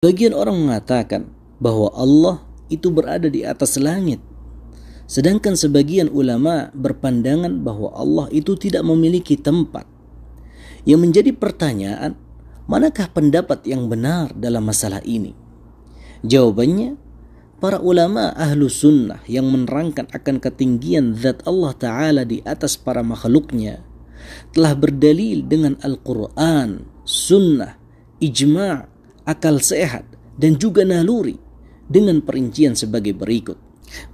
Bagian orang mengatakan bahwa Allah itu berada di atas langit. Sedangkan sebagian ulama berpandangan bahwa Allah itu tidak memiliki tempat. Yang menjadi pertanyaan, manakah pendapat yang benar dalam masalah ini? Jawabannya, para ulama ahlu sunnah yang menerangkan akan ketinggian zat Allah Ta'ala di atas para makhluknya telah berdalil dengan Al-Quran, sunnah, ijma' akal sehat, dan juga naluri dengan perincian sebagai berikut.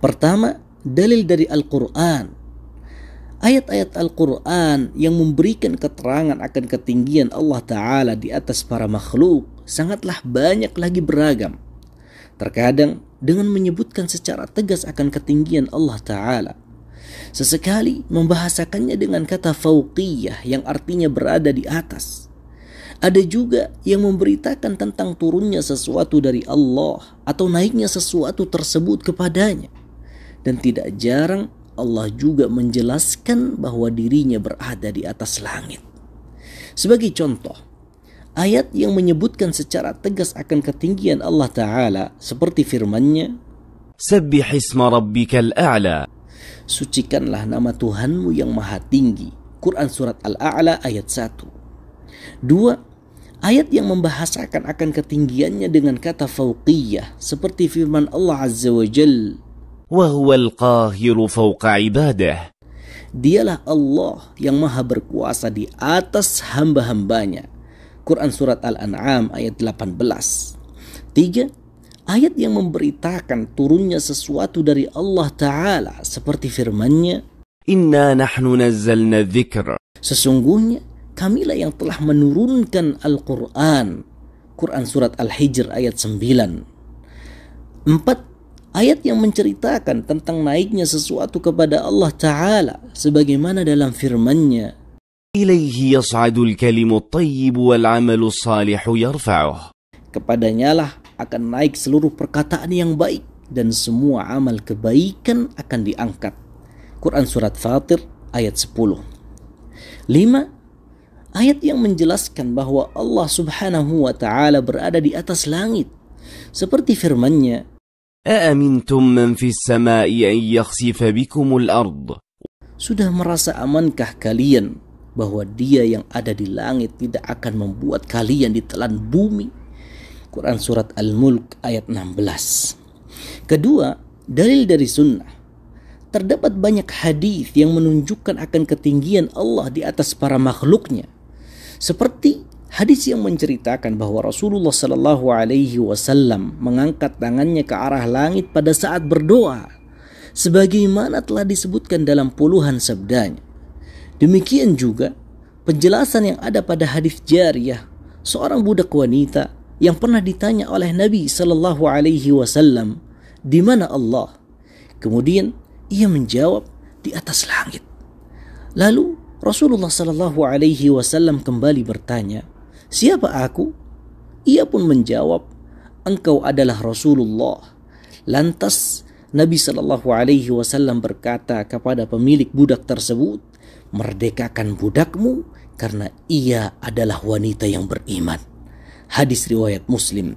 Pertama, dalil dari Al-Quran. Ayat-ayat Al-Quran yang memberikan keterangan akan ketinggian Allah Ta'ala di atas para makhluk sangatlah banyak lagi beragam. Terkadang dengan menyebutkan secara tegas akan ketinggian Allah Ta'ala. Sesekali membahasakannya dengan kata fauqiyah yang artinya berada di atas. Ada juga yang memberitakan tentang turunnya sesuatu dari Allah atau naiknya sesuatu tersebut kepadanya. Dan tidak jarang Allah juga menjelaskan bahwa dirinya berada di atas langit. Sebagai contoh, ayat yang menyebutkan secara tegas akan ketinggian Allah Ta'ala seperti firmannya, Sabbih rabbikal a'la. Sucikanlah nama Tuhanmu yang maha tinggi. Quran Surat Al-A'la ayat 1. Dua, Ayat yang membahasakan akan ketinggiannya dengan kata fauqiyah seperti firman Allah Azza wa Jal. Dialah Allah yang maha berkuasa di atas hamba-hambanya. Quran Surat Al-An'am ayat 18. Tiga, ayat yang memberitakan turunnya sesuatu dari Allah Ta'ala seperti firmannya. Inna nahnu nazzalna dhikr. Sesungguhnya kamilah yang telah menurunkan Al-Quran. Quran Surat Al-Hijr ayat 9. Empat ayat yang menceritakan tentang naiknya sesuatu kepada Allah Ta'ala sebagaimana dalam firmannya. Ilaihi yas'adul kalimu tayyib wal amalu salihu yarfa'uh. Kepadanya lah akan naik seluruh perkataan yang baik dan semua amal kebaikan akan diangkat. Quran Surat Fatir ayat 10. 5 Ayat yang menjelaskan bahwa Allah Subhanahu wa taala berada di atas langit seperti firmannya. nya بِكُمُ Sudah merasa amankah kalian bahwa dia yang ada di langit tidak akan membuat kalian ditelan bumi? Quran Surat Al-Mulk ayat 16 Kedua, dalil dari sunnah Terdapat banyak hadis yang menunjukkan akan ketinggian Allah di atas para makhluknya seperti hadis yang menceritakan bahwa Rasulullah Shallallahu Alaihi Wasallam mengangkat tangannya ke arah langit pada saat berdoa, sebagaimana telah disebutkan dalam puluhan sabdanya. Demikian juga penjelasan yang ada pada hadis jariah, seorang budak wanita yang pernah ditanya oleh Nabi Shallallahu Alaihi Wasallam, di mana Allah? Kemudian ia menjawab di atas langit. Lalu Rasulullah Shallallahu Alaihi Wasallam kembali bertanya, siapa aku? Ia pun menjawab, engkau adalah Rasulullah. Lantas Nabi Shallallahu Alaihi Wasallam berkata kepada pemilik budak tersebut, merdekakan budakmu karena ia adalah wanita yang beriman. Hadis riwayat Muslim.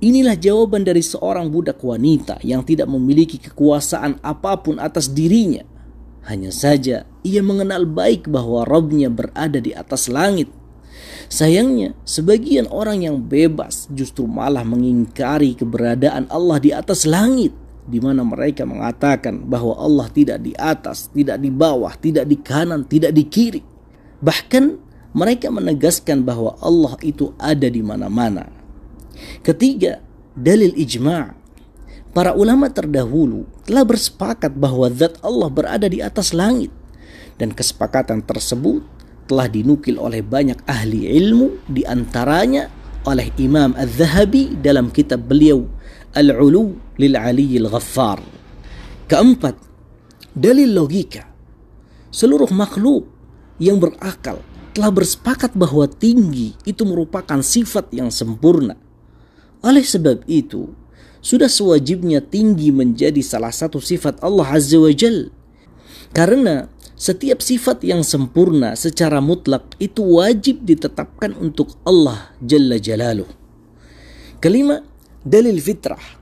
Inilah jawaban dari seorang budak wanita yang tidak memiliki kekuasaan apapun atas dirinya hanya saja ia mengenal baik bahwa Robnya berada di atas langit. Sayangnya, sebagian orang yang bebas justru malah mengingkari keberadaan Allah di atas langit di mana mereka mengatakan bahwa Allah tidak di atas, tidak di bawah, tidak di kanan, tidak di kiri. Bahkan mereka menegaskan bahwa Allah itu ada di mana-mana. Ketiga, dalil ijma' Para ulama terdahulu telah bersepakat bahwa zat Allah berada di atas langit dan kesepakatan tersebut telah dinukil oleh banyak ahli ilmu di antaranya oleh Imam Az-Zahabi dalam kitab beliau Al-Ulu lil Aliyil Ghaffar. Keempat, dalil logika. Seluruh makhluk yang berakal telah bersepakat bahwa tinggi itu merupakan sifat yang sempurna. Oleh sebab itu, sudah sewajibnya tinggi menjadi salah satu sifat Allah Azza wa Jal. Karena setiap sifat yang sempurna secara mutlak itu wajib ditetapkan untuk Allah Jalla Jalaluh. Kelima, dalil fitrah.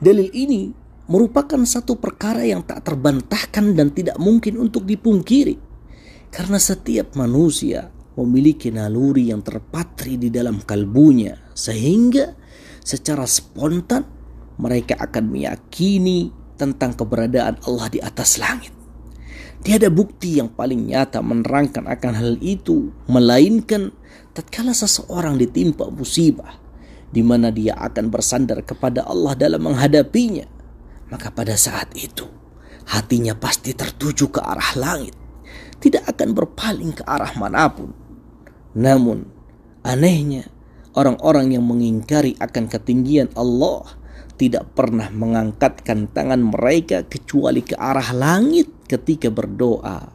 Dalil ini merupakan satu perkara yang tak terbantahkan dan tidak mungkin untuk dipungkiri. Karena setiap manusia memiliki naluri yang terpatri di dalam kalbunya sehingga secara spontan mereka akan meyakini tentang keberadaan Allah di atas langit. Tiada bukti yang paling nyata menerangkan akan hal itu, melainkan tatkala seseorang ditimpa musibah, di mana dia akan bersandar kepada Allah dalam menghadapinya. Maka pada saat itu, hatinya pasti tertuju ke arah langit, tidak akan berpaling ke arah manapun. Namun, anehnya, orang-orang yang mengingkari akan ketinggian Allah tidak pernah mengangkatkan tangan mereka kecuali ke arah langit ketika berdoa.